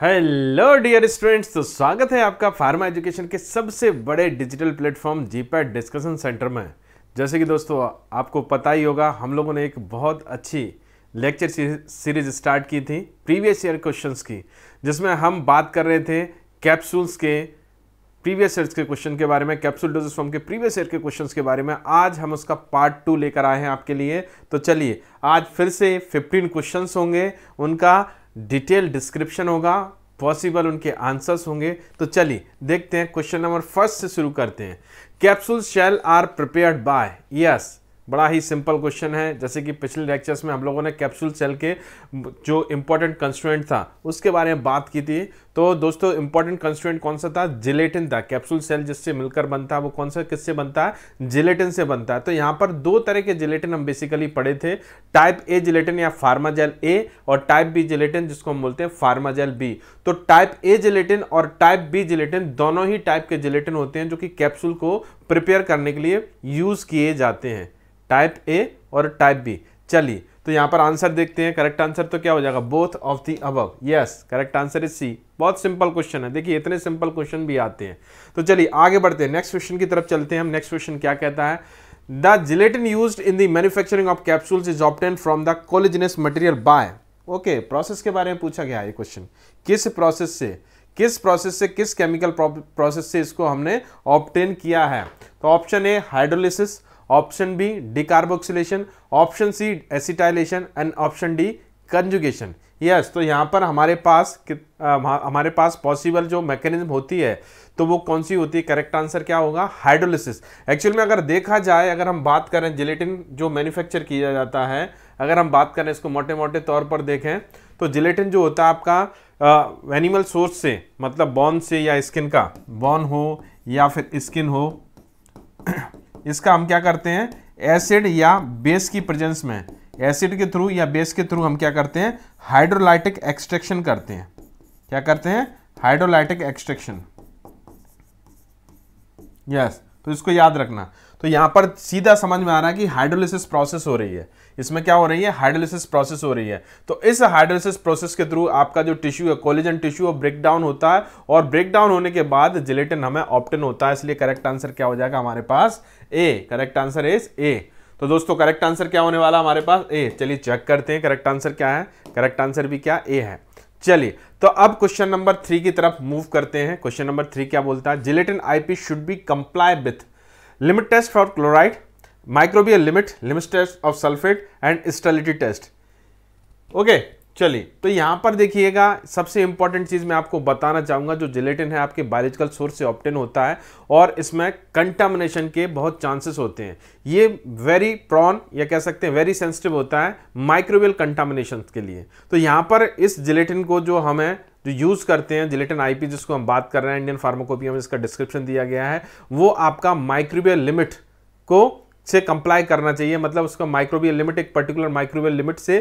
Hello dear students तो स्वागत है आपका फार्मा एजुकेशन के सबसे बड़े digital platform GPAT discussion centre में जैसे कि दोस्तों आपको पता ही होगा हम लोगों ने एक बहुत अच्छी लेक्चर सीरीज स्टार्ट की थी प्रीवियस ईयर क्वेश्चंस की जिसमें हम बात कर रहे थे कैप्सूल्स के प्रीवियस ईयर के क्वेश्चन के बारे में कैप्सूल डोजेस फॉर्म के प्रीवियस ईयर के क्वेश्चंस के बारे में आज हम उसका पार्ट टू लेकर आए हैं आपके लिए तो चलिए आज फिर से 15 क्वेश्चंस होंगे उनका डिटेल डिस्क्रिप्शन होगा पॉसिबल उनके आंसर्स होंगे तो चलिए देखते हैं क्वेश्चन नंबर फर्स्ट से शुरू करते हैं capsule shell are prepared by yes बड़ा ही सिंपल क्वेश्चन है जैसे कि पिछले लेक्चर्स में हम लोगों ने कैप्सूल सेल के जो इम्पोर्टेंट कंस्टूडेंट था उसके बारे में बात की थी तो दोस्तों इम्पोर्टेंट कंस्टूडेंट कौन सा था जिलेटिन था कैप्सूल सेल जिससे मिलकर बनता है वो कौन सा किससे बनता है जिलेटिन से बनता है तो यहाँ पर दो तरह के जिलेटिन हम बेसिकली पढ़े थे टाइप ए जिलेटिन या फार्माजेल ए और टाइप बी जिलेटिन जिसको हम बोलते हैं फार्माजेल बी तो टाइप ए जिलेटिन और टाइप बी जिलेटिन दोनों ही टाइप के जिलेटिन होते हैं जो कि कैप्सूल को प्रिपेयर करने के लिए यूज़ किए जाते हैं टाइप ए और टाइप बी चलिए तो यहाँ पर आंसर देखते हैं करेक्ट आंसर तो क्या हो जाएगा both of the above yes correct answer is C बहुत सिंपल क्वेश्चन है देखिए इतने सिंपल क्वेश्चन भी आते हैं तो चलिए आगे बढ़ते हैं नेक्स्ट क्वेश्चन की तरफ चलते हैं हम नेक्स्ट क्वेश्चन क्या कहता है the gelatin use in the manufacturing of capsules is obtain from the collagenous material by okay process के बारे में पूछा गया ये क्वेश्चन किस प्रोसेस से किस प्रोसेस से किस केमिकल प्रोसेस से इसको हमने ऑप्टेन किया है तो option A hydrolysis option B decarboxylation option C acetylation and option D conjugation yes तो यहाँ पर हमारे पास आ, हमारे पास पॉसिबल जो मैकेनिज्म होती है तो वो कौन सी होती है करेक्ट आंसर क्या होगा हाइड्रोलिसिस एक्चुअल में अगर देखा जाए अगर हम बात करें जिलेटिन जो मैन्युफैक्चर किया जाता है अगर हम बात करें इसको मोटे मोटे तौर पर देखें तो जिलेटिन जो होता है आपका एनिमल सोर्स से मतलब बॉन से या स्किन का बॉन हो या फिर स्किन हो इसका हम क्या करते हैं एसिड या बेस की प्रेजेंस में एसिड के थ्रू या बेस के थ्रू हम क्या करते हैं हाइड्रोलाइटिक एक्सट्रैक्शन करते हैं क्या करते हैं हाइड्रोलाइटिक एक्सट्रैक्शन यस तो इसको याद रखना तो यहाँ पर सीधा समझ में आ रहा है कि हाइड्रोलिसिस प्रोसेस हो रही है इसमें क्या हो रही है हाइड्रोलिसिस प्रोसेस हो रही है तो इस हाइड्रोलिसिस प्रोसेस के थ्रू आपका जो टिश्यू है कोलिजन टिश्यू और ब्रेक डाउन होता है और ब्रेक डाउन होने के बाद जिलेटिन हमें ऑप्टन होता है इसलिए करेक्ट आंसर क्या हो जाएगा हमारे पास A correct answer is A तो दोस्तों करेक्ट आंसर क्या होने वाला हमारे पास ए चलिए चेक करते हैं करेक्ट आंसर क्या है करेक्ट आंसर भी क्या ए है चलिए तो अब क्वेश्चन नंबर थ्री की तरफ मूव करते हैं क्वेश्चन नंबर थ्री क्या बोलता है gelatin IP should be comply with limit test for chloride, microbial limit, limit test of sulfate and sterility test. Okay, चलिए तो यहाँ पर देखिएगा सबसे इंपॉर्टेंट चीज़ मैं आपको बताना चाहूँगा जो जिलेटिन है आपके बायोलॉजिकल सोर्स से ऑप्टेन होता है और इसमें कंटामिनेशन के बहुत चांसेस होते हैं ये वेरी प्रॉन या कह सकते हैं वेरी सेंसिटिव होता है माइक्रोवेल कंटामिनेशन के लिए तो यहाँ पर इस जिलेटिन को जो हमें जो यूज़ करते हैं जिलेटिन आईपी जिसको हम बात कर रहे हैं इंडियन फार्माकोपिया में इसका डिस्क्रिप्शन दिया गया है वो आपका माइक्रोवेल लिमिट को से कंप्लाई करना चाहिए मतलब उसका माइक्रोबियल लिमिट एक पर्टिकुलर माइक्रोबियल लिमिट से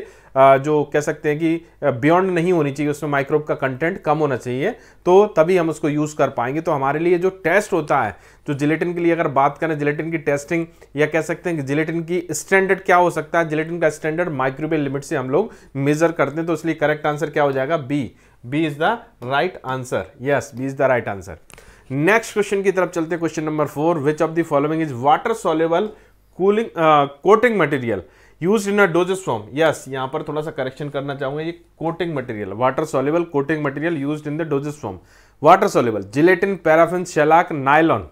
जो कह सकते हैं कि बियॉन्ड नहीं होनी चाहिए उसमें माइक्रोब का कंटेंट कम होना चाहिए तो तभी हम उसको यूज़ कर पाएंगे तो हमारे लिए जो टेस्ट होता है जो जिलेटिन के लिए अगर बात करें जिलेटिन की टेस्टिंग या कह सकते हैं कि जिलेटिन की स्टैंडर्ड क्या हो सकता है जिलेटिन का स्टैंडर्ड माइक्रोबियल लिमिट से हम लोग मेजर करते हैं तो इसलिए करेक्ट आंसर क्या हो जाएगा B B is the right answer yes B is the right answer next question की तरफ चलते हैं question number four which of the following is water soluble cooling coating material use in a dosage form yes यहाँ पर थोड़ा सा correction करना चाहूंगा ये coating material water soluble coating material use in the dosage form water soluble gelatin paraffin shellac nylon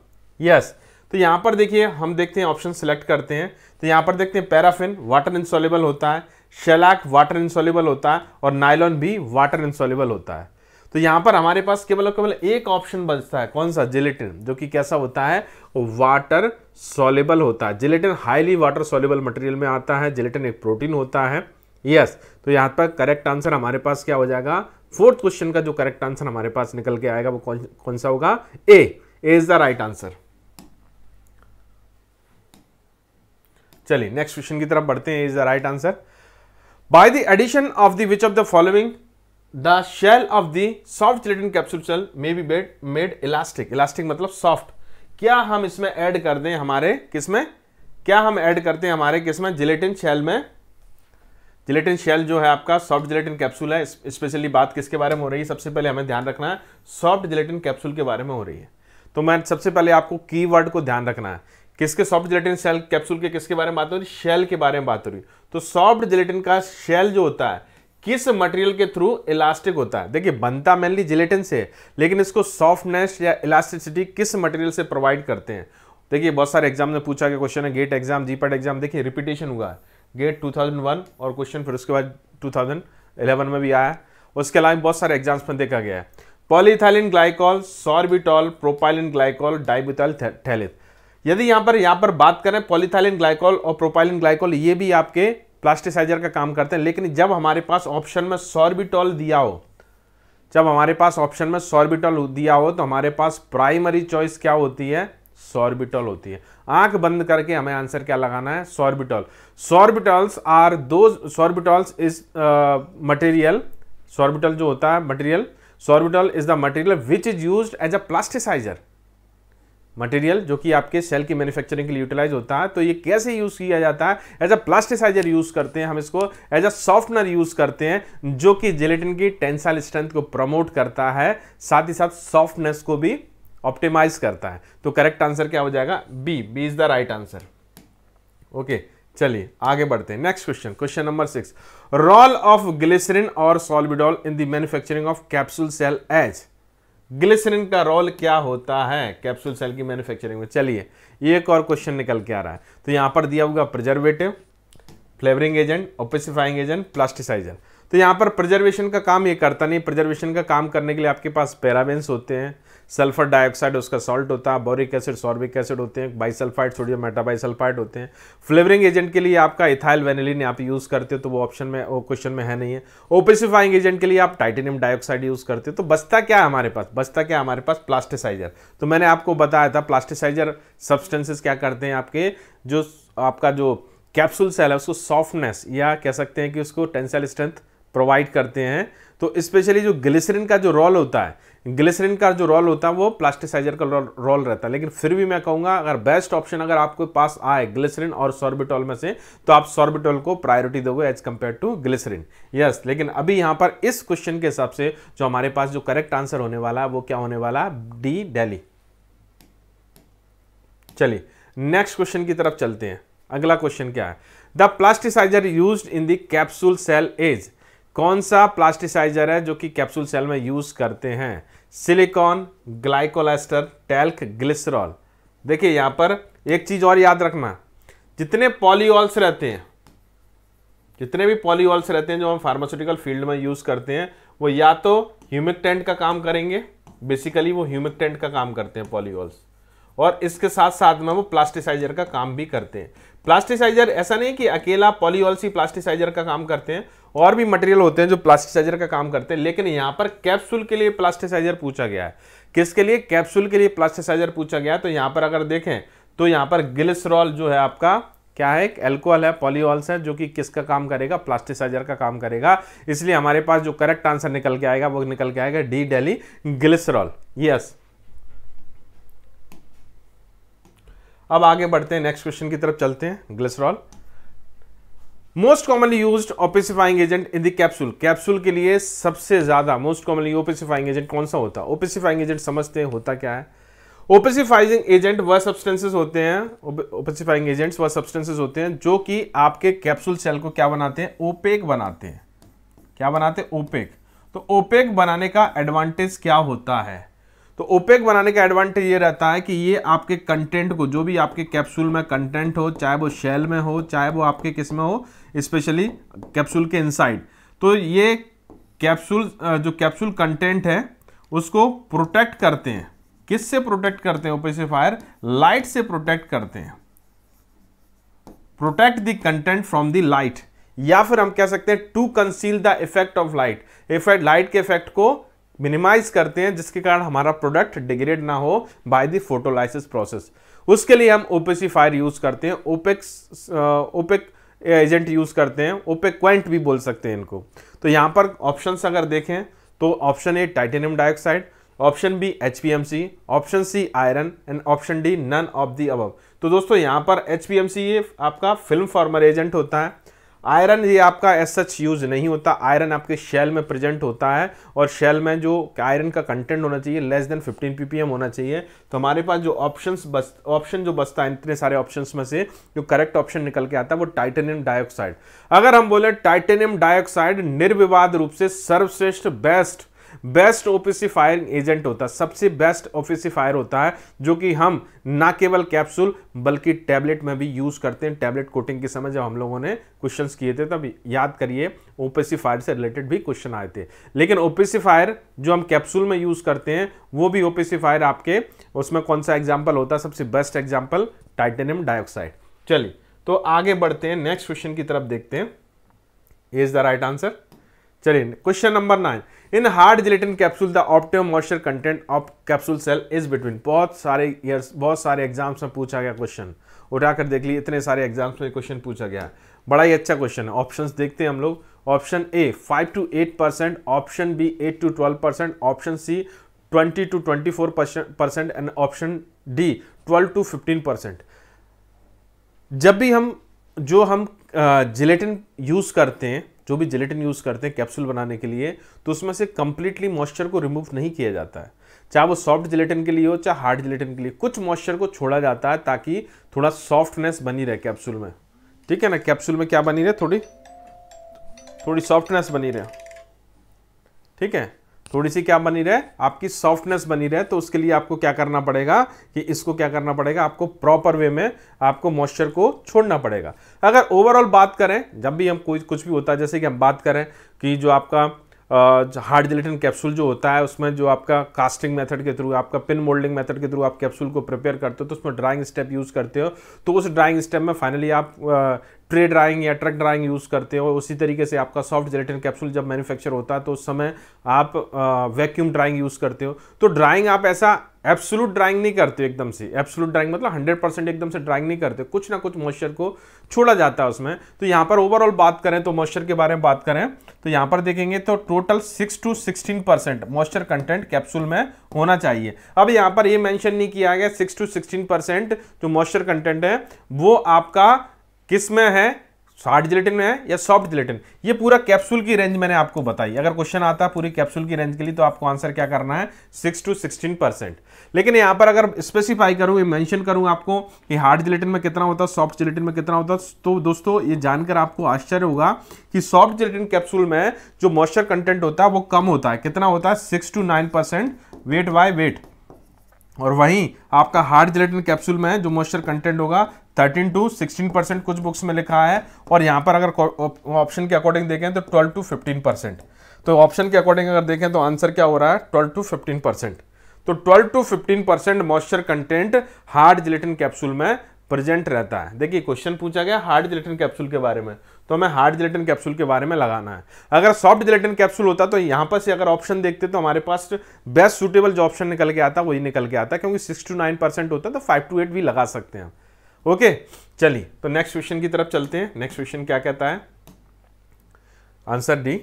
yes तो यहाँ पर देखिए हम देखते हैं ऑप्शन सेलेक्ट करते हैं तो यहाँ पर देखते हैं पैराफिन वाटर इंसॉलेबल होता है शेलाक वाटर इंसॉलेबल होता है और नायलॉन भी वाटर इंसॉलेबल होता है तो यहां पर हमारे पास केवल और केवल एक ऑप्शन बचता है कौन सा जिलेटिन जो कि कैसा होता है वाटर सॉलेबल होता है gelatin highly water soluble material में आता है जिलेटिन एक प्रोटीन होता है यस yes, तो यहां पर करेक्ट आंसर हमारे पास क्या हो जाएगा फोर्थ क्वेश्चन का जो करेक्ट आंसर हमारे पास निकल के आएगा वो कौन कौन सा होगा A A is the right answer चलिए नेक्स्ट क्वेश्चन की तरफ बढ़ते हैं is the right answer by the addition of the which of the following the shell of the soft gelatin capsule shell may be bed made elastic elastic मतलब soft क्या हम इसमें add कर दें हमारे किसमें क्या हम ऐड करते हैं हमारे किसमें जिलेटिन शेल में जिलेटिन शेल जो है आपका सॉफ्ट जिलेटिन कैप्सूल है स्पेशली बात किसके बारे में हो रही है सबसे पहले हमें ध्यान रखना है सॉफ्ट जिलेटिन कैप्सूल के बारे में हो रही है तो मैं सबसे पहले आपको कीवर्ड को ध्यान रखना है किसके सॉफ्ट जिलेटिन शेल कैप्सूल के किसके बारे में बात हो रही है शेल के बारे में बात हो रही है तो सॉफ्ट जिलेटिन का शेल जो होता है किस मटेरियल के थ्रू इलास्टिक होता है देखिए बनता मेनली जिलेटिन से लेकिन इसको सॉफ्टनेस या इलास्टिसिटी किस मटेरियल से प्रोवाइड करते हैं देखिए बहुत सारे एग्जाम में पूछा गया क्वेश्चन है गेट एग्जाम जीपेट एग्जाम देखिए रिपीटेशन हुआ है गेट 2001 और क्वेश्चन फिर उसके बाद 2011 में भी आया उसके अलावा बहुत सारे एग्जाम्स में देखा गया है polyethylene glycol sorbitol propylene glycol dibutyl phthalate यदि यहाँ पर यहाँ पर बात करें पॉलीथाइलिन ग्लाइकॉल और प्रोपाइलिन ग्लाइकॉल ये भी आपके प्लास्टिसाइजर का काम करते हैं लेकिन जब हमारे पास ऑप्शन में सॉर्बिटॉल दिया हो जब हमारे पास ऑप्शन में सॉर्बिटॉल दिया हो तो हमारे पास प्राइमरी चॉइस क्या होती है सॉर्बिटॉल होती है आंख बंद करके हमें आंसर क्या लगाना है सॉर्बिटॉल सॉर्बिटॉल्स आर दो सॉर्बिटॉल्स इज मटेरियल सॉर्बिटॉल जो होता है material sorbitol is the material which is use as a plasticizer material जो कि आपके सेल की मैन्युफैक्चरिंग के लिए यूटिलाइज होता है तो ये कैसे यूज़ किया जाता है एज अ प्लास्टिसाइजर यूज़ करते हैं हम इसको एज अ सॉफ्टनर यूज़ करते हैं जो कि जेलेटिन की टेंसाइल स्ट्रेंथ को प्रमोट करता है साथ ही साथ सॉफ्टनेस को भी ऑप्टिमाइज करता है तो करेक्ट आंसर क्या हो जाएगा B B is the right answer okay चलिए आगे बढ़ते हैं next question question number six role of glycerin और sorbitol in the manufacturing of capsule shell as glycerin का रोल क्या होता है कैप्सूल सेल की मैन्युफैक्चरिंग में चलिए एक और क्वेश्चन निकल के आ रहा है तो यहां पर दिया होगा preservative flavouring agent opacifying agent plasticizer तो यहां पर प्रिजर्वेशन का काम ये करता नहीं प्रिजर्वेशन का काम करने के लिए आपके पास पैराबेंस होते हैं सल्फर डाइऑक्साइड उसका सॉल्ट होता है बोरिक एसिड सॉर्बिक एसिड होते हैं बाइसल्फाइड सोडियम मेटाबाइसल्फाइड होते हैं फ्लेवरिंग एजेंट के लिए आपका इथाइल वेनिलिन आप यूज़ करते हो तो वो ऑप्शन में वो क्वेश्चन में है नहीं है ओपेसिफाइंग एजेंट के लिए आप टाइटेनियम डाइऑक्साइड यूज़ करते हो तो बचता क्या है हमारे पास बचता क्या हमारे पास प्लास्टिसाइजर तो मैंने आपको बताया था प्लास्टिसाइजर सब्सटेंसेस क्या करते हैं आपके जो आपका जो कैप्सूल सेल है उसको सॉफ्टनेस या कह सकते हैं कि उसको टेंसाइल स्ट्रेंथ प्रोवाइड करते हैं तो स्पेशली जो ग्लिसरिन का जो रोल होता है ग्लिसरीन का जो रोल होता है वो प्लास्टिसाइजर का रोल रहता है लेकिन फिर भी मैं कहूंगा अगर बेस्ट ऑप्शन अगर आपके पास आए ग्लिसरीन और सॉर्बिटॉल में से तो आप सॉर्बिटॉल को प्रायोरिटी दोगे as compare to glycerine yes लेकिन अभी यहां पर इस क्वेश्चन के हिसाब से जो हमारे पास जो करेक्ट आंसर होने वाला है वो क्या होने वाला है डी डेली चलिए नेक्स्ट क्वेश्चन की तरफ चलते हैं अगला क्वेश्चन क्या है द प्लास्टिसाइजर यूज इन दैप्सूल कैप्सूल सेल इज कौन सा प्लास्टिसाइजर है जो कि कैप्सूल सेल में यूज करते हैं सिलिकॉन ग्लाइकोलास्टर टैल्क ग्लिसरॉल देखिए यहां पर एक चीज और याद रखना जितने पॉलीऑल्स रहते हैं जितने भी पॉलीऑल्स रहते हैं जो हम फार्मास्यूटिकल फील्ड में यूज करते हैं वो या तो ह्यूमिकटेंट का काम करेंगे बेसिकली वो ह्यूमिकटेंट का काम करते हैं पॉलीऑल्स और इसके साथ साथ में वो प्लास्टिसाइजर का काम भी करते हैं प्लास्टिसाइजर ऐसा नहीं कि अकेला पॉलीऑल्स ही प्लास्टिसाइजर का काम करते हैं और भी मटेरियल होते हैं जो प्लास्टिसाइजर का काम करते हैं लेकिन यहाँ पर कैप्सूल के लिए प्लास्टिसाइजर पूछा गया है किसके लिए कैप्सूल के लिए प्लास्टिसाइजर पूछा गया है तो यहाँ पर अगर देखें तो यहाँ पर गिलिसरॉल जो है आपका क्या है एक एल्कोहल है पॉलीऑल्स है जो कि किसका काम करेगा प्लास्टिसाइजर का काम करेगा इसलिए हमारे पास जो करेक्ट आंसर निकल के आएगा वो निकल के आएगा डी डेली ग्लिसरॉल यस अब आगे बढ़ते हैं नेक्स्ट क्वेश्चन की तरफ चलते हैं glycerol most commonly use opacifying agent in the capsule capsule के लिए सबसे ज़्यादा मोस्ट कॉमनली ओपेसिफाइंग एजेंट कौन सा होता है ओपेसिफाइंग एजेंट समझते हैं होता क्या है ओपेसिफाइजिंग एजेंट वह सब्सटेंसेस होते हैं ओपेसिफाइंग एजेंट्स वह सब्सटेंसेस होते हैं जो कि आपके कैप्सूल सेल को क्या बनाते हैं ओपेक बनाते हैं क्या बनाते हैं ओपेक तो ओपेक बनाने का एडवांटेज क्या होता है तो ओपेक बनाने का एडवांटेज ये रहता है कि ये आपके कंटेंट को जो भी आपके कैप्सूल में कंटेंट हो चाहे वो शेल में हो चाहे वो आपके किस में हो स्पेशली कैप्सूल के इनसाइड तो ये कैप्सूल जो कैप्सूल कंटेंट है उसको प्रोटेक्ट करते हैं किससे प्रोटेक्ट करते हैं ओपेसिफायर लाइट से प्रोटेक्ट करते हैं protect the content from the light या फिर हम कह सकते हैं to conceal the effect of light effect light के इफेक्ट को मिनिमाइज करते हैं जिसके कारण हमारा प्रोडक्ट डिग्रेड ना हो बाय द फोटोलाइसिस प्रोसेस उसके लिए हम ओपेसिफायर यूज करते हैं ओपेक्स ओपेक्स एजेंट यूज़ करते हैं ओपेक्वेंट भी बोल सकते हैं इनको तो यहाँ पर ऑप्शन अगर देखें तो option A titanium dioxide option B H option C iron and option D none of the अब तो दोस्तों यहाँ पर एच ये आपका फिल्म फॉर्मर एजेंट होता है आयरन ये आपका एस सच यूज नहीं होता आयरन आपके शेल में प्रेजेंट होता है और शेल में जो आयरन का कंटेंट होना चाहिए लेस देन 15 पीपीएम होना चाहिए तो हमारे पास जो ऑप्शंस बस ऑप्शन जो बचता है इतने सारे ऑप्शंस में से जो करेक्ट ऑप्शन निकल के आता है वो टाइटेनियम डाइऑक्साइड अगर हम बोले टाइटेनियम डाइऑक्साइड निर्विवाद रूप से सर्वश्रेष्ठ best best opacifying agent होता है सबसे बेस्ट ओपीसी फायर होता है जो कि हम ना केवल कैप्सूल बल्कि टैबलेट में भी यूज़ करते हैं टैबलेट कोटिंग के समय जब हम लोगों ने क्वेश्चन किए थे तब याद करिए ओपीसी फायर से रिलेटेड भी क्वेश्चन आए थे लेकिन ओपीसी फायर जो हम कैप्सूल में यूज़ करते हैं वो भी ओपीसी फायर आपके उसमें कौन सा एग्जाम्पल होता है सबसे बेस्ट एग्जाम्पल टाइटेनियम डाइऑक्साइड चलिए तो आगे बढ़ते हैं नेक्स्ट क्वेश्चन की तरफ देखते हैं इज द राइट आंसर चलिए question number nine in hard gelatin capsule the optimum moisture content of capsule shell is between बहुत सारे ईयर्स बहुत सारे एग्जाम्स में पूछा गया क्वेश्चन उठाकर देख लिए इतने सारे एग्जाम्स में क्वेश्चन पूछा गया बड़ा ही अच्छा क्वेश्चन है ऑप्शन देखते हैं हम लोग option A five to eight percent option B eight to twelve percent option C twenty to twenty four percent and option D twelve to fifteen percent जब भी हम जो हम जिलेटिन यूज़ करते हैं जो भी जिलेटिन यूज़ करते हैं कैप्सूल बनाने के लिए तो उसमें से कम्प्लीटली मॉइस्चर को रिमूव नहीं किया जाता है चाहे वो सॉफ्ट जिलेटिन के लिए हो चाहे हार्ड जिलेटिन के लिए कुछ मॉइस्चर को छोड़ा जाता है ताकि थोड़ा सॉफ्टनेस बनी रहे कैप्सूल में ठीक है ना कैप्सूल में क्या बनी रहे थोड़ी थोड़ी सॉफ्टनेस बनी रहे ठीक है थोड़ी सी क्या बनी रहे आपकी सॉफ्टनेस बनी रहे तो उसके लिए आपको क्या करना पड़ेगा कि इसको क्या करना पड़ेगा आपको प्रॉपर वे में आपको मॉइस्चर को छोड़ना पड़ेगा अगर ओवरऑल बात करें जब भी हम कोई कुछ भी होता है जैसे कि हम बात करें कि जो आपका हार्ड जिलेटिन कैप्सूल जो होता है उसमें जो आपका कास्टिंग मेथड के थ्रू आपका पिन मोल्डिंग मेथड के थ्रू आप कैप्सूल को प्रिपेयर करते हो तो उसमें ड्राइंग स्टेप यूज़ करते हो तो उस ड्राइंग स्टेप में फाइनली आप ट्रे ड्राइंग या ट्रक ड्राइंग यूज़ करते हो उसी तरीके से आपका सॉफ्ट जिलेटिन कैप्सूल जब मैन्युफैक्चर होता है तो उस समय आप वैक्यूम ड्राइंग यूज़ करते हो तो ड्राइंग आप ऐसा एब्सोलूट ड्राइंग नहीं करते एकदम से एब्सोलूट ड्राइंग मतलब 100 परसेंट एकदम से ड्राइंग नहीं करते कुछ ना कुछ मॉइस्चर को छोड़ा जाता है उसमें तो यहाँ पर ओवरऑल बात करें तो मॉइस्चर के बारे में बात करें तो यहाँ पर देखेंगे तो total six to sixteen percent moisture content capsule में होना चाहिए अब यहाँ पर ये यह मैंशन नहीं किया गया सिक्स टू सिक्सटीन परसेंट जो मॉइस्चर कंटेंट है वो आपका किस में है हार्ड जिलेटिन में है या सॉफ्ट जिलेटिन ये पूरा कैप्सूल की रेंज मैंने आपको बताई अगर क्वेश्चन आता है पूरी कैप्सूल की रेंज के लिए तो आपको आंसर क्या करना है सिक्स टू सिक्सटीन परसेंट लेकिन यहाँ पर अगर स्पेसिफाई करूँ ये मैंशन करूँ आपको कि हार्ड जिलेटिन में कितना होता है सॉफ्ट जिलेटिन में कितना होता है तो दोस्तों ये जानकर आपको आश्चर्य होगा कि सॉफ्ट जिलेटिन कैप्सूल में जो मॉइस्चर कंटेंट होता है वो कम होता है कितना होता है six to nine percent weight by weight और वहीं आपका हार्ड जिलेटिन कैप्सूल में जो मॉइस्चर कंटेंट होगा थर्टीन टू सिक्सटीन परसेंट कुछ बुक्स में लिखा है और यहाँ पर अगर ऑप्शन के अकॉर्डिंग देखें तो ट्वेल्व टू फिफ्टीन परसेंट तो ऑप्शन के अकॉर्डिंग अगर देखें तो आंसर क्या हो रहा है ट्वेल्व टू फिफ्टीन परसेंट तो twelve to fifteen percent moisture content hard gelatin capsule में प्रेजेंट रहता है देखिए क्वेश्चन पूछा गया हार्ड जिलेटिन कैप्सूल के बारे में तो हमें हार्ड जिलेटिन कैप्सूल के बारे में लगाना है अगर सॉफ्ट जिलेटिन कैप्सूल होता तो यहाँ पर से अगर ऑप्शन देखते तो हमारे पास बेस्ट सुटेबल जो ऑप्शन निकल के आता वही निकल के आता क्योंकि सिक्स टू नाइन परसेंट होता तो फाइव टू एट भी लगा सकते हैं ओके चलिए तो नेक्स्ट क्वेश्चन की तरफ चलते हैं नेक्स्ट क्वेश्चन क्या कहता है answer D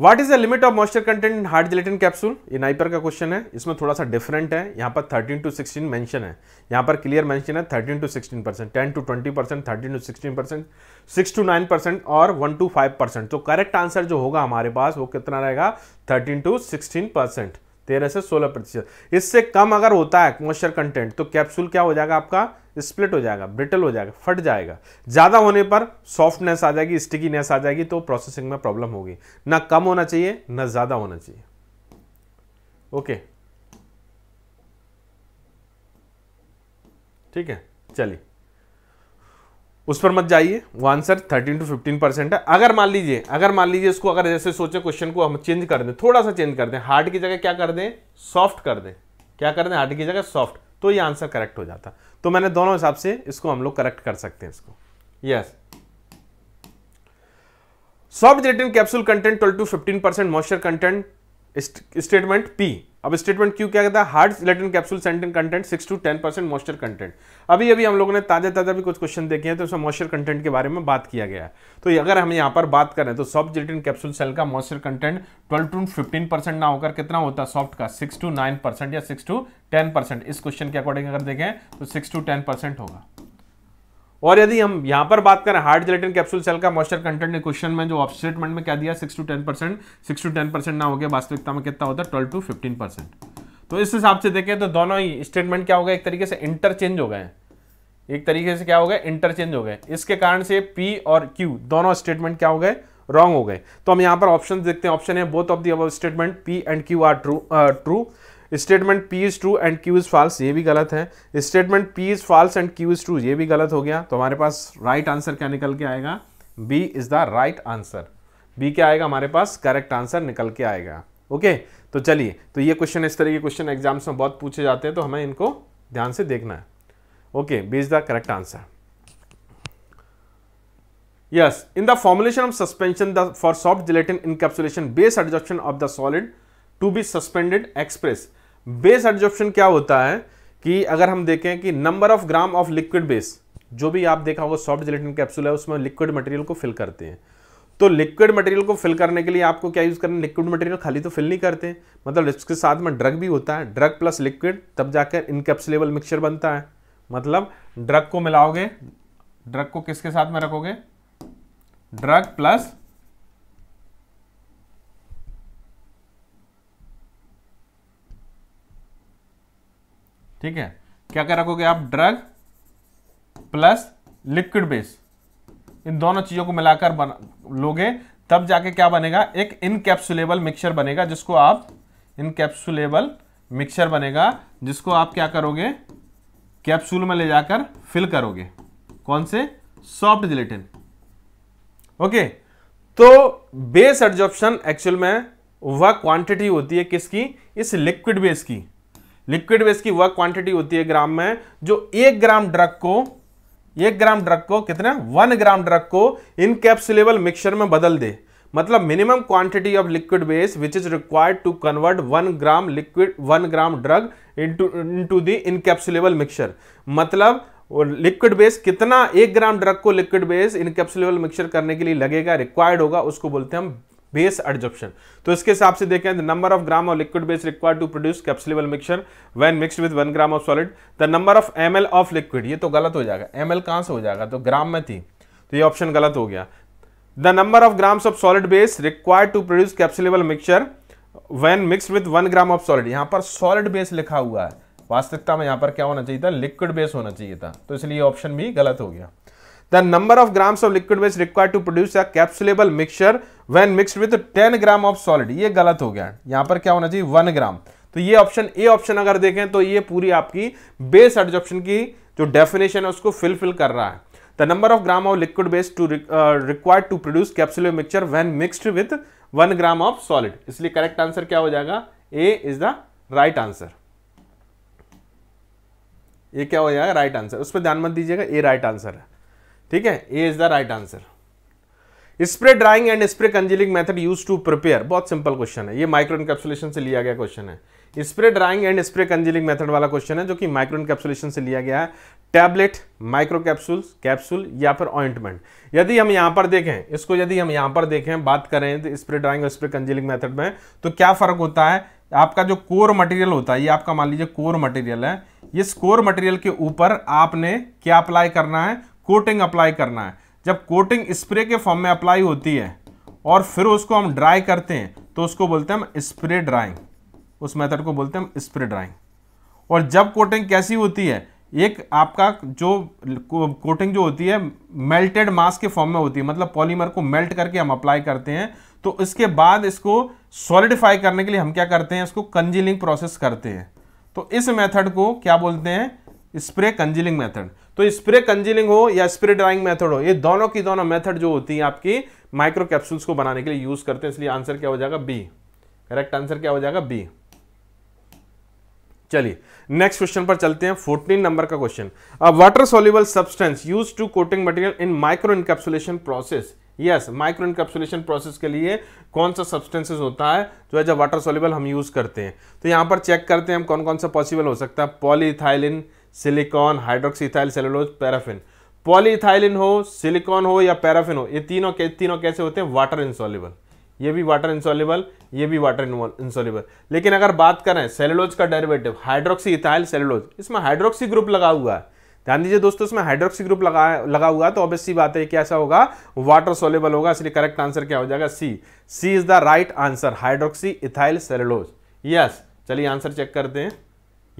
what is the limit of moisture content in hard gelatin capsule ये नाइपर का क्वेश्चन है इसमें थोड़ा सा डिफरेंट है यहां पर 13 टू 16 मेंशन है यहां पर क्लियर मेंशन है 13 to 16 percent ten to 20 percent thirteen to 16 percent six to nine percent और वन टू फाइव परसेंट तो करेक्ट आंसर जो होगा हमारे पास वो कितना रहेगा थर्टीन टू सिक्सटीन परसेंट तेरह से सोलह प्रतिशत इससे कम अगर होता है मॉइस्चर कंटेंट तो कैप्सूल क्या हो जाएगा आपका स्प्लिट हो जाएगा ब्रिटल हो जाएगा फट जाएगा ज़्यादा होने पर सॉफ्टनेस आ जाएगी स्टिकीनेस आ जाएगी तो प्रोसेसिंग में प्रॉब्लम होगी ना कम होना चाहिए ना ज़्यादा होना चाहिए ओके ठीक है चलिए उस पर मत जाइए वो आंसर 13 टू 15 परसेंट है अगर मान लीजिए अगर मान लीजिए इसको अगर जैसे सोचे क्वेश्चन को हम चेंज कर दें थोड़ा सा चेंज कर दें हार्ड की जगह क्या कर दें सॉफ्ट कर दें क्या कर दें हार्ड की जगह सॉफ्ट तो ये आंसर करेक्ट हो जाता तो मैंने दोनों हिसाब से इसको हम लोग करेक्ट कर सकते हैं इसको yes soft gelatin capsule content 12 to 15 percent moisture content statement P अब स्टेटमेंट क्यू क्या कहता है हार्ड लेटन कैप्सूल सेंटन content six to ten percent moisture content अभी अभी हम लोगों ने ताज़ा ताज़ा भी कुछ क्वेश्चन देखे हैं तो उसमें मॉइस्चर कंटेंट के बारे में बात किया गया है तो अगर हम यहाँ पर बात करें तो सॉफ्ट जिलेटिन कैप्सूल सेल का moisture content twelve to fifteen percent ना होकर कितना होता है सॉफ्ट का सिक्स टू नाइन परसेंट या सिक्स टू टेन परसेंट इस क्वेश्चन के अकॉर्डिंग अगर देखें तो सिक्स टू टेन परसेंट होगा और यदि हम यहां पर बात करें हार्ड जिलेटिन कैप्सूल सेल का मॉइस्चर कंटेंट क्वेश्चन में जो ऑफ में क्या दिया six to ten percent six to ten percent ना हो गया वास्तविकता में कितना होता है ट्वेल्व टू फिफ्टीन परसेंट तो इस हिसाब से देखें तो दोनों ही स्टेटमेंट क्या होगा एक तरीके से इंटरचेंज हो गए एक तरीके से क्या हो गए इंटरचेंज हो गए इसके कारण से पी और क्यू दोनों स्टेटमेंट क्या हो गए रॉन्ग हो गए तो हम यहाँ पर ऑप्शन देखते हैं ऑप्शन है बोथ ऑफ दी अब statement P and Q are true true statement P is true and Q is false ये भी गलत है statement P is false and Q is true ये भी गलत हो गया तो हमारे पास राइट right आंसर क्या निकल के आएगा B is the right answer B क्या आएगा हमारे पास करेक्ट आंसर निकल के आएगा ओके okay? तो चलिए तो ये क्वेश्चन इस तरह के क्वेश्चन एग्जाम्स में बहुत पूछे जाते हैं तो हमें इनको ध्यान से देखना है okay B is the correct answer yes in the formulation of suspension the for soft gelatin encapsulation base adsorption of the solid to be suspended express base adsorption क्या होता है कि अगर हम देखें कि number of gram of liquid base जो भी आप देखा होगा सॉफ्ट जिलेटिन कैप्सूल है उसमें लिक्विड मटेरियल को फिल करते हैं तो लिक्विड मटेरियल को फिल करने के लिए आपको क्या यूज़ करना लिक्विड मटेरियल खाली तो फिल नहीं करते मतलब इसके साथ में ड्रग भी होता है ड्रग प्लस लिक्विड तब जाकर इनकेप्सुलेबल मिक्सचर बनता है मतलब ड्रग को मिलाओगे ड्रग को किसके साथ में रखोगे ड्रग प्लस ठीक है क्या क्या रखोगे आप ड्रग प्लस लिक्विड बेस इन दोनों चीजों को मिलाकर बना लोगे तब जाके क्या बनेगा एक इनकेप्सुलेबल मिक्सचर बनेगा जिसको आप इनकेप्सुलेबल मिक्सचर बनेगा जिसको आप क्या करोगे कैप्सूल में ले जाकर फिल करोगे कौन से सॉफ्ट जिलेटिन ओके तो बेस एडजॉप्शन एक्चुअल में वह क्वांटिटी होती है किसकी इस लिक्विड बेस की लिक्विड वेस्ट की वह क्वांटिटी होती है ग्राम में जो एक ग्राम ड्रग को एक ग्राम ड्रग को कितना वन ग्राम ड्रग को इनकैप्सुलेबल मिक्सचर में बदल दे मतलब minimum quantity of liquid base which is required to convert one gram liquid one gram drug into into the encapsulable mixture मतलब लिक्विड बेस कितना एक ग्राम ड्रग को लिक्विड बेस इनकैप्सुलेबल मिक्सचर करने के लिए लगेगा रिक्वायर्ड होगा उसको बोलते हैं हम बेस एडजप्शन तो इसके हिसाब से देखें the number of gram of liquid base required to produce capsulable mixture when mixed with one gram of solid the number of M of liquid ये तो गलत हो जाएगा एम एल कहाँ से हो जाएगा तो ग्राम में थी तो ये ऑप्शन गलत हो गया the number of grams of solid base required to produce capsulable mixture when mix with one gram of solid यहाँ पर सॉलिड बेस लिखा हुआ है वास्तविकता में यहाँ पर क्या होना चाहिए था लिक्विड बेस होना चाहिए था तो इसलिए ऑप्शन भी गलत हो गया the number of grams of liquid waste required to produce a capsulable mixture when mixed with 10 gram of solid ये गलत हो गया यहां पर क्या होना चाहिए वन ग्राम तो ये ऑप्शन ए ऑप्शन अगर देखें तो ये पूरी आपकी बेस एडजॉप्शन की जो डेफिनेशन है उसको फिलफिल कर रहा है the number of gram of liquid वेस्ट to required to produce capsular mixture when mixed with one gram of solid इसलिए करेक्ट आंसर क्या हो जाएगा A is the right answer ये क्या हो जाएगा राइट आंसर उस पर ध्यान मत दीजिएगा ए राइट आंसर है ठीक है A is the right answer spray drying and spray congealing method use to prepare बहुत सिंपल क्वेश्चन है ये माइक्रो इनकैप्सुलेशन से लिया गया क्वेश्चन है spray drying and spray congealing method वाला क्वेश्चन है जो कि माइक्रो इनकैप्सुलेशन से लिया गया है टैबलेट माइक्रो कैप्सूल कैप्सूल या फिर ऑइंटमेंट यदि हम यहाँ पर देखें इसको यदि हम यहाँ पर देखें बात करें तो स्प्रे ड्राइंग और स्प्रे कंजीलिंग मेथड में तो क्या फर्क होता है आपका जो कोर मटेरियल होता है ये आपका मान लीजिए कोर मटेरियल है इस कोर मटेरियल के ऊपर आपने क्या अप्लाई करना है कोटिंग अप्लाई करना है जब कोटिंग स्प्रे के फॉर्म में अप्लाई होती है और फिर उसको हम ड्राई करते हैं तो उसको बोलते हैं हम स्प्रे ड्राइंग उस मेथड को बोलते हैं हम स्प्रे ड्राइंग और जब कोटिंग कैसी होती है एक आपका जो कोटिंग जो होती है मेल्टेड मास के फॉर्म में होती है मतलब पॉलीमर को मेल्ट करके हम अप्लाई करते हैं तो इसके बाद इसको सॉलिडिफाई करने के लिए हम क्या करते हैं इसको कंजीलिंग प्रोसेस करते हैं तो इस मेथड को क्या बोलते हैं स्प्रे कंजीलिंग मेथड तो स्प्रे कंजीलिंग हो या स्प्रे ड्राइंग मेथड हो ये दोनों की दोनों मेथड जो होती है आपकी माइक्रो कैप्सूल्स को बनाने के लिए यूज करते हैं इसलिए आंसर क्या हो जाएगा बी करेक्ट आंसर क्या हो जाएगा बी चलिए नेक्स्ट क्वेश्चन पर चलते हैं फोर्टीन नंबर का question water soluble substance use to coating material in micro encapsulation process yes micro encapsulation process के लिए कौन सा सब्सटेंसेस होता है जो है जब वाटर सोल्यूबल हम यूज करते हैं तो यहां पर चेक करते हैं हम कौन कौन सा पॉसिबल हो सकता है polyethylene silicone hydroxyethyl cellulose paraffin polyethylene हो सिलिकॉन हो या पैराफिन हो ये तीनों के तीनों कैसे होते हैं वाटर इंसॉलिबल ये भी वाटर इंसॉलिबल ये भी वाटर इंसॉलिबल लेकिन अगर बात करें सेलुलोज का डेरिवेटिव हाइड्रोक्सी इथाइल सेलुलोज इसमें हाइड्रोक्सी ग्रुप लगा हुआ है ध्यान दीजिए दोस्तों इसमें हाइड्रोक्सी ग्रुप लगा लगा हुआ है तो ऑब्वियसली बात है कि ऐसा होगा वाटर सोलेबल होगा इसलिए करेक्ट आंसर क्या हो जाएगा C C is the right answer hydroxy ethyl cellulose yes चलिए आंसर चेक करते हैं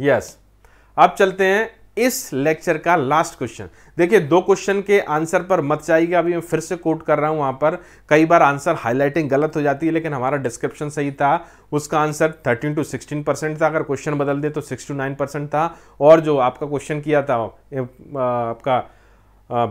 यस yes. अब चलते हैं इस लेक्चर का लास्ट क्वेश्चन देखिए दो क्वेश्चन के आंसर पर मत जाइएगा अभी मैं फिर से कोट कर रहा हूं वहां पर कई बार आंसर हाईलाइटिंग गलत हो जाती है लेकिन हमारा डिस्क्रिप्शन सही था उसका आंसर 13 टू 16 परसेंट था अगर क्वेश्चन बदल दे तो 6 टू 9 परसेंट था और जो आपका क्वेश्चन किया था आपका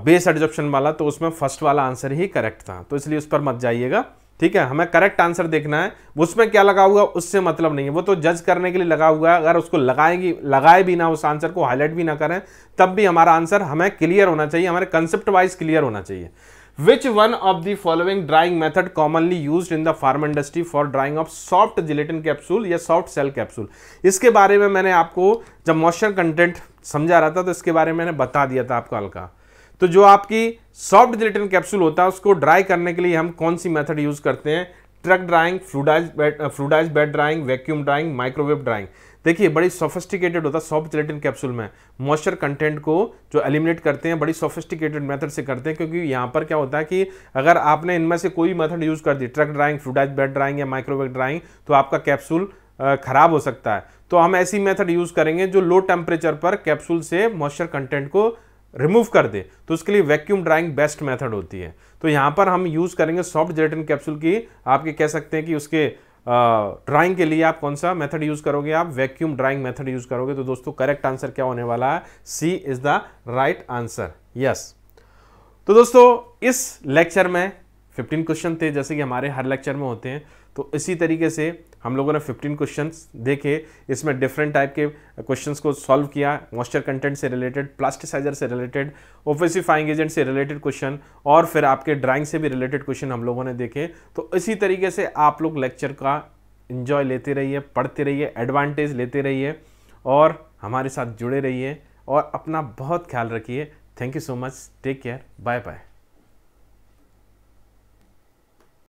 बेस एडजप्शन वाला तो उसमें फर्स्ट वाला आंसर ही करेक्ट था तो इसलिए उस पर मत जाइएगा ठीक है हमें करेक्ट आंसर देखना है उसमें क्या लगा हुआ उससे मतलब नहीं है वो तो जज करने के लिए लगा हुआ है अगर उसको लगाएगी लगाए भी ना उस आंसर को हाईलाइट भी ना करें तब भी हमारा आंसर हमें क्लियर होना चाहिए हमारे कंसेप्ट वाइज क्लियर होना चाहिए which one of the following drying method commonly use in the pharm industry for drying of soft gelatin capsule या सॉफ्ट सेल कैप्सूल इसके बारे में मैंने आपको जब मॉइस्चर कंटेंट समझा रहा था तो इसके बारे में मैंने बता दिया था आपको हल्का तो जो आपकी सॉफ्ट जिलेटिन कैप्सूल होता है उसको ड्राई करने के लिए हम कौन सी मेथड यूज़ करते हैं truck drying fluidize bed fluidize bed drying vacuum drying microwave drying देखिए बड़ी सोफिस्टिकेटेड होता है सॉफ्ट जिलेटिन कैप्सूल में मॉइस्चर कंटेंट को जो एलिमिनेट करते हैं बड़ी सोफिस्टिकेटेड मेथड से करते हैं क्योंकि यहाँ पर क्या होता है कि अगर आपने इनमें से कोई मेथड यूज़ कर दी truck drying fluidize bed drying या माइक्रोवेव ड्राइंग तो आपका कैप्सूल uh, ख़राब हो सकता है तो हम ऐसी मेथड यूज़ करेंगे जो लो टेम्परेचर पर कैप्सूल से मॉइस्चर कंटेंट को रिमूव कर दे तो उसके लिए वैक्यूम ड्राइंग बेस्ट मेथड होती है तो यहाँ पर हम यूज़ करेंगे सॉफ्ट जेलेटिन कैप्सूल की आपके कह सकते हैं कि उसके ड्राइंग के लिए आप कौन सा मेथड यूज़ करोगे आप वैक्यूम ड्राइंग मेथड यूज़ करोगे तो दोस्तों करेक्ट आंसर क्या होने वाला है C is the right answer yes तो दोस्तों इस लेक्चर में 15 क्वेश्चन थे जैसे कि हमारे हर लेक्चर में होते हैं तो इसी तरीके से हम लोगों ने 15 क्वेश्चंस देखे इसमें डिफरेंट टाइप के क्वेश्चंस को सॉल्व किया मॉइस्चर कंटेंट से रिलेटेड प्लास्टिसाइजर से रिलेटेड ओफेसिफाइंग एजेंट से रिलेटेड क्वेश्चन और फिर आपके ड्राइंग से भी रिलेटेड क्वेश्चन हम लोगों ने देखे तो इसी तरीके से आप लोग लेक्चर का इन्जॉय लेते रहिए पढ़ते रहिए एडवांटेज लेते रहिए और हमारे साथ जुड़े रहिए और अपना बहुत ख्याल रखिए thank you so much take care bye bye